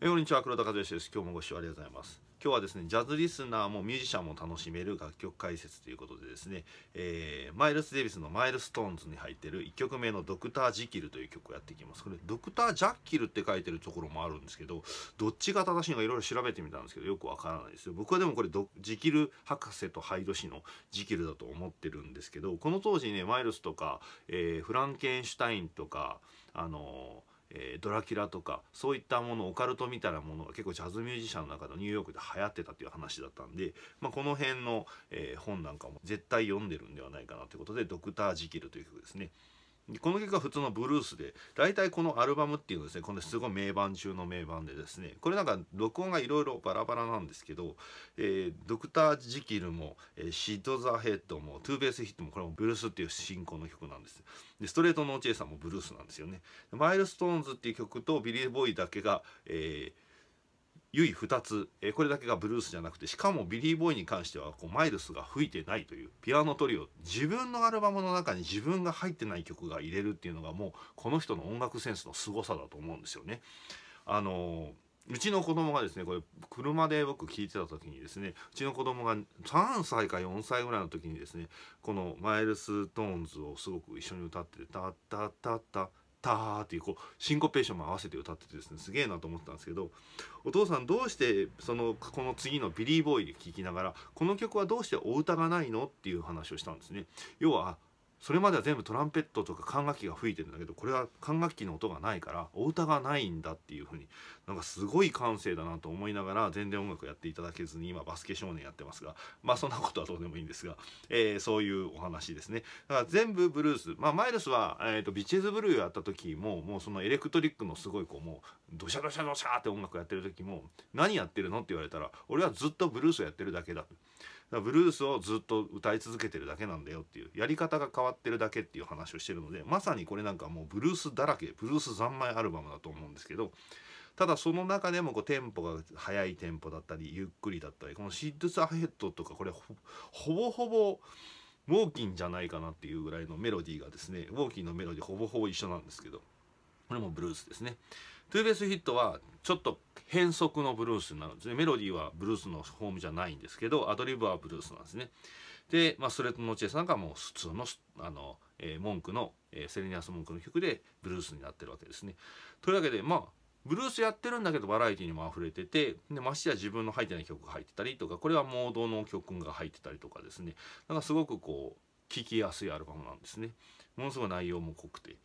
えこんにちは黒田和義です今日もご視聴ありがとうございます今日はですねジャズリスナーもミュージシャンも楽しめる楽曲解説ということでですね、えー、マイルス・デイビスの「マイルストーンズ」に入ってる1曲目の「ドクター・ジキル」という曲をやっていきますこれ「ドクター・ジャッキル」って書いてるところもあるんですけどどっちが正しいのかいろいろ調べてみたんですけどよくわからないですよ僕はでもこれジキル博士とハイド氏のジキルだと思ってるんですけどこの当時ねマイルスとか、えー、フランケンシュタインとかあのーえー、ドラキュラとかそういったものオカルトみたいなものが結構ジャズミュージシャンの中のニューヨークで流行ってたっていう話だったんで、まあ、この辺の、えー、本なんかも絶対読んでるんではないかなということで「ドクター・ジキル」という曲ですね。この曲は普通のブルースで大体このアルバムっていうのですねこのすごい名盤中の名盤でですねこれなんか録音がいろいろバラバラなんですけど、えー、ドクター・ジキルも、えー、シッド・ザ・ヘッドもトゥーベース・ヒットもこれもブルースっていう進行の曲なんですでストレート・ノー・チェイサーもブルースなんですよねマイルストーンズっていう曲とビリー・ボーイだけが、えー唯2つ、えこれだけがブルースじゃなくてしかもビリー・ボーイに関してはこうマイルスが吹いてないというピアノトリオ自分のアルバムの中に自分が入ってない曲が入れるっていうのがもうこの人の音楽センスの凄さだと思うんですよね。あのうちの子供がですねこれ車で僕聞いてた時にですねうちの子供が3歳か4歳ぐらいの時にですねこのマイルス・トーンズをすごく一緒に歌ってて「タッタッタッタッたーっていうこうシンコペーションも合わせて歌っててですねすげえなと思ったんですけどお父さんどうしてそのこの次のビリー・ボーイで聴きながらこの曲はどうしてお歌がないのっていう話をしたんですね。要はそれまでは全部トランペットとか管楽器が吹いてるんだけどこれは管楽器の音がないからお歌がないんだっていうふうになんかすごい感性だなと思いながら全然音楽やっていただけずに今バスケ少年やってますがまあそんなことはどうでもいいんですが、えー、そういうお話ですねだから全部ブルースまあマイルスは、えーと、とビチェズブルーやった時ももうそのエレクトリックのすごいこうもうドシャドシャドシャって音楽やってる時も何やってるのって言われたら俺はずっとブルースをやってるだけだとだからブルースをずっと歌い続けてるだけなんだよっていうやり方が変わってるだけっていう話をしてるのでまさにこれなんかもうブルースだらけブルース三昧アルバムだと思うんですけどただその中でもこうテンポが速いテンポだったりゆっくりだったりこの「シッドス・アヘッド」とかこれほぼほぼウォーキンじゃないかなっていうぐらいのメロディーがですねウォーキンのメロディーほぼほぼ一緒なんですけど。これもブルースですねゥーベースヒットはちょっと変則のブルースになんですねメロディーはブルースのフォームじゃないんですけどアドリブはブルースなんですねで、まあ、ストレートのチェなんかもう普通のあの、えー、文句の、えー、セレニアス文句の曲でブルースになってるわけですねというわけでまあブルースやってるんだけどバラエティにも溢れててでましてや自分の入ってない曲が入ってたりとかこれはモードの曲が入ってたりとかですねなんかすごくこう聴きやすいアルバムなんですねものすごい内容も濃くて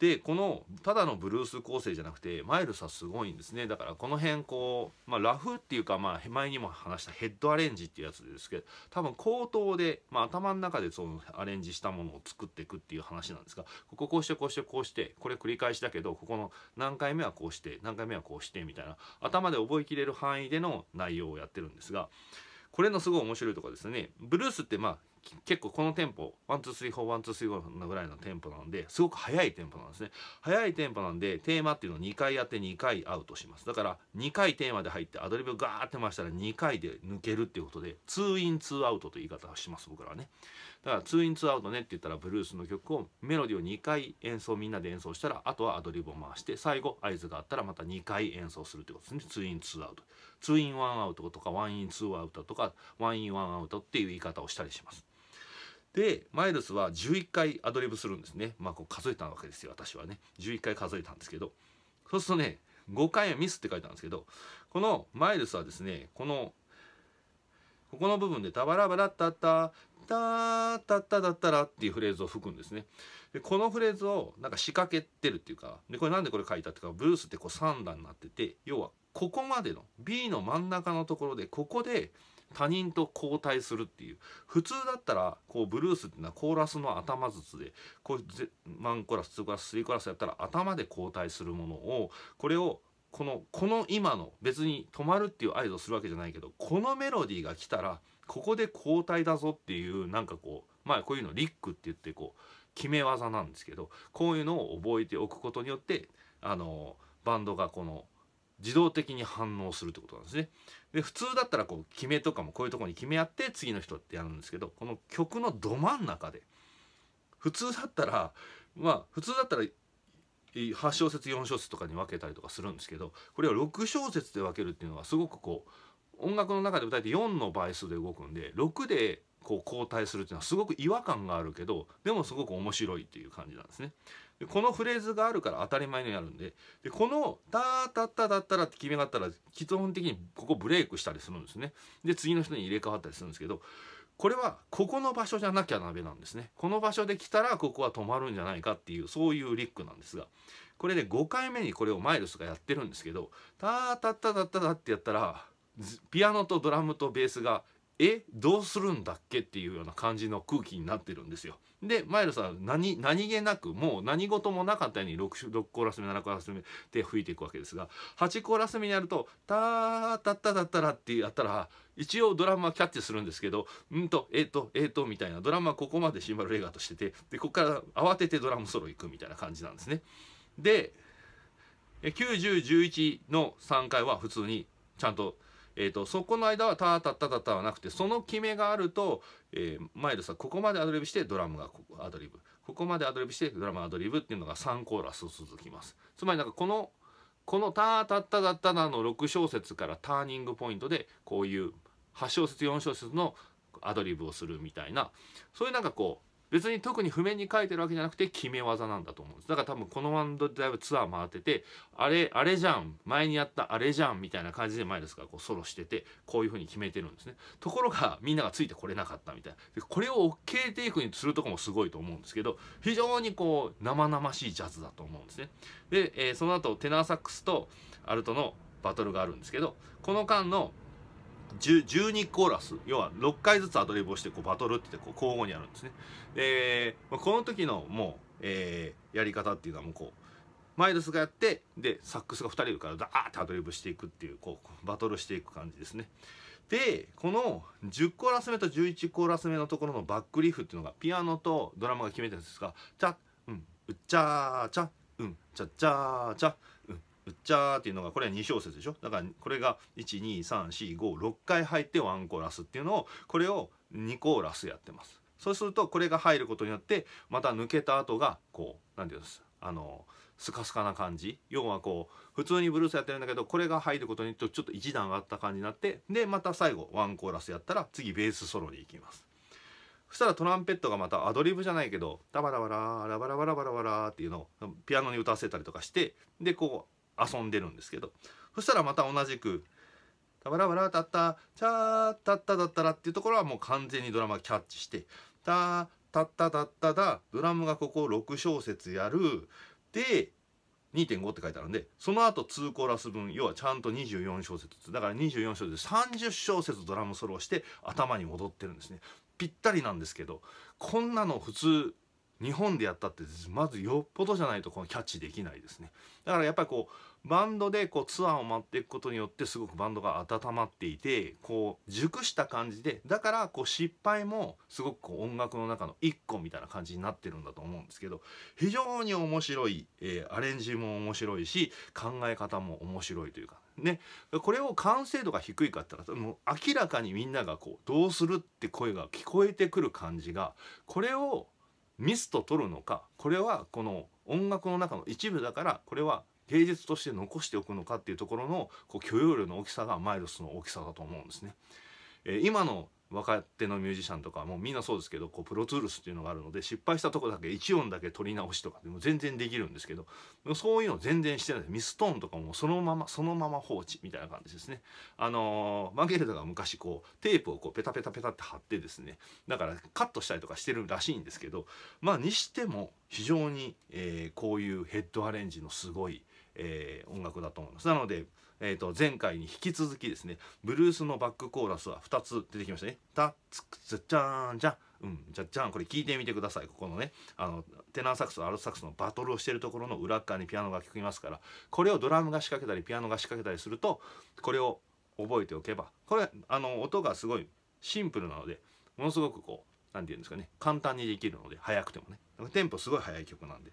でこのただのブルース構成じゃなくてマイルスはすごいんですねだからこの辺こう、まあ、ラフっていうか、まあ、前にも話したヘッドアレンジっていうやつですけど多分口頭で、まあ、頭の中でそのアレンジしたものを作っていくっていう話なんですがこここうしてこうしてこうしてこれ繰り返しだけどここの何回目はこうして何回目はこうしてみたいな頭で覚えきれる範囲での内容をやってるんですがこれのすごい面白いところですねブルースってまあ結構このテンポツースリーフォーのぐらいのテンポなんですごく速いテンポなんですね速いテンポなんでテーマっていうのを2回やって2回アウトしますだから2回テーマで入ってアドリブガーって回したら2回で抜けるっていうことでツーインツーアウトという言い方をします僕らはねだからツーインツーアウトねって言ったらブルースの曲をメロディーを2回演奏みんなで演奏したらあとはアドリブを回して最後合図があったらまた2回演奏するってことですねツーインツーアウトツーインワンアウトとかワンインツーアウトとかワンインワンアウトっていう言い方をしたりしますでマイルスは11回アドリブするんですねまあこう数えたわけですよ私はね11回数えたんですけどそうするとね5回はミスって書いたんですけどこのマイルスはですねこのここの部分で「タバラバラッタッタタタッタだったら」っていうフレーズを吹くんですねでこのフレーズをなんか仕掛けてるっていうかでこれなんでこれ書いたっていうかブルースってこう3段になってて要はここまでの B の真ん中のところでここで「他人と交代するっていう普通だったらこうブルースっていうのはコーラスの頭ずつでこうマンコラス2コラス3コラスやったら頭で交代するものをこれをこのこの今の別に止まるっていう合図をするわけじゃないけどこのメロディーが来たらここで交代だぞっていうなんかこうまあこういうのリックって言ってこう決め技なんですけどこういうのを覚えておくことによってあのバンドがこの自動的に反応するってことなんですね。で普通だったらこう決めとかもこういうとこに決め合って次の人ってやるんですけどこの曲のど真ん中で普通だったらまあ普通だったら8小節4小節とかに分けたりとかするんですけどこれを6小節で分けるっていうのはすごくこう音楽の中で歌えて4の倍数で動くんで6でこう交代するっていうのはすごく違和感があるけどでもすごく面白いっていう感じなんですね。でこのフレーズがあるから当たり前になるんででこの「たーたっただったら」って決めがあったら基本的にここブレイクしたりするんですね。で次の人に入れ替わったりするんですけどこれはここの場所じゃなきゃ鍋なんですね。この場所で来たらここは止まるんじゃないかっていうそういうリックなんですがこれで5回目にこれをマイルスがやってるんですけど「たーたっただっただ」ってやったらピアノとドラムとベースがえどうするんだっけっていうような感じの空気になってるんですよ。でマイルさん何何気なくもう何事もなかったように 6, 6コーラス目7コーラス目で吹いていくわけですが8コーラス目にやると「たーたったたったら」ってやったら一応ドラマキャッチするんですけど「うんとえっ、ー、とえっ、ー、と」みたいなドラマここまでシンバル映画としててでここから慌ててドラムソロ行くみたいな感じなんですね。で9011の3回は普通にちゃんとえーと、そこの間はタタタタタはなくてその決めがあると、えー、マイルスはここまでアドリブしてドラムがアドリブここまでアドリブしてドラムアドリブっていうのが3コーラス続きますつまりなんかこのこのタタタタタタの6小節からターニングポイントでこういう8小節4小節のアドリブをするみたいなそういうなんかこう別に特に譜面に書いてるわけじゃなくて決め技なんだと思うんですだから多分このバンドでだいぶツアー回っててあれあれじゃん前にやったあれじゃんみたいな感じで前ですからこうソロしててこういう風に決めてるんですねところがみんながついてこれなかったみたいなこれを OK テイクにするとこもすごいと思うんですけど非常にこう生々しいジャズだと思うんですねで、えー、その後テナーサックスとアルトのバトルがあるんですけどこの間の「12コーラス要は6回ずつアドリブをしてこうバトルってこう交互にやるんですねでこの時のもう、えー、やり方っていうのはもうこうマイルスがやってでサックスが2人いるからダーってアドリブしていくっていうこうバトルしていく感じですねでこの10コーラス目と11コーラス目のところのバックリフっていうのがピアノとドラマが決めてるんですが「チャッうんうっちゃーちゃうんちゃっちゃーちゃ」うっちゃっていうのがこれは2小節でしょだからこれが12345回入って1コーラスっていうのをこれを2コーラスやってますそうするとこれが入ることによってまた抜けた後がこう何て言うんですあのスカスカな感じ要はこう普通にブルースやってるんだけどこれが入ることによってちょっと1段上がった感じになってでまた最後1コーラスやったら次ベースソロに行きますそしたらトランペットがまたアドリブじゃないけど「ダバラバラバラバラバラバラバラ」っていうのをピアノに歌わせたりとかしてでこう遊んでるんですけどそしたらまた同じく「タバラバラタッタチャータッタだったら」っていうところはもう完全にドラマキャッチして「タタッタタッタだ」ドラムがここ6小節やるで2.5って書いてあるんでその後2コーラス分要はちゃんと24小節だから24小節30小節ドラムソロをして頭に戻ってるんですねぴったりなんですけどこんなの普通日本でやったってまずよっぽどじゃないとこのキャッチできないですねだからやっぱりこうバンドでこうツアーを回っていくことによってすごくバンドが温まっていてこう熟した感じでだからこう失敗もすごくこう音楽の中の一個みたいな感じになってるんだと思うんですけど非常に面白い、えー、アレンジも面白いし考え方も面白いというかねこれを完成度が低いかったらもう明らかにみんながこうどうするって声が聞こえてくる感じがこれをミスと取るのかこれはこの音楽の中の一部だからこれは芸術として残しておくのかっていうところのこう許容量の大きさがマイルスの大きさだと思うんですね。えー、今の若手のミュージシャンとかもうみんなそうですけどこうプロツールスっていうのがあるので失敗したとこだけ1音だけ取り直しとかでも全然できるんですけどそういうの全然してないミストーンとかもそのままそのまま放置みたいな感じですねあのー、マゲルダが昔こうテープをこうペタペタペタって貼ってですねだからカットしたりとかしてるらしいんですけどまあにしても非常に、えー、こういうヘッドアレンジのすごいえー、音楽だと思いますなので、えーと、前回に引き続きですねブルースのバックコーラスは2つ出てきましたね「タツクツチャーンじゃん」うん、じゃじゃんこれ聞いてみてくださいここのねあのテナーサックスとアルトサックスのバトルをしてるところの裏側にピアノが聞きますからこれをドラムが仕掛けたりピアノが仕掛けたりするとこれを覚えておけばこれあの音がすごいシンプルなのでものすごくこう何て言うんですかね簡単にできるので速くてもねテンポすごい速い曲なんで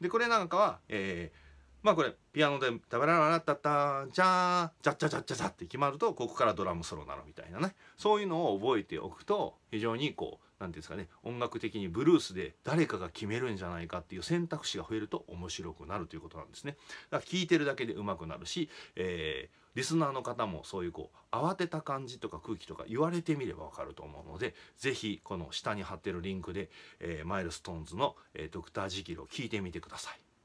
でこれなんかは、えーまあこれピアノで「タバラララタタンチャチャチャチャチャチャ」って決まるとここからドラムソロなのみたいなねそういうのを覚えておくと非常にこう何て言うんですかね音楽的にブルースで誰かが決めるんじゃないかっていう選択肢が増えると面白くなるということなんですね。だから聴いてるだけで上手くなるし、えー、リスナーの方もそういうこう慌てた感じとか空気とか言われてみればわかると思うので是非この下に貼ってるリンクで、えー、マイルストーンズの、えー「ドクタージキル」を聴いてみてください。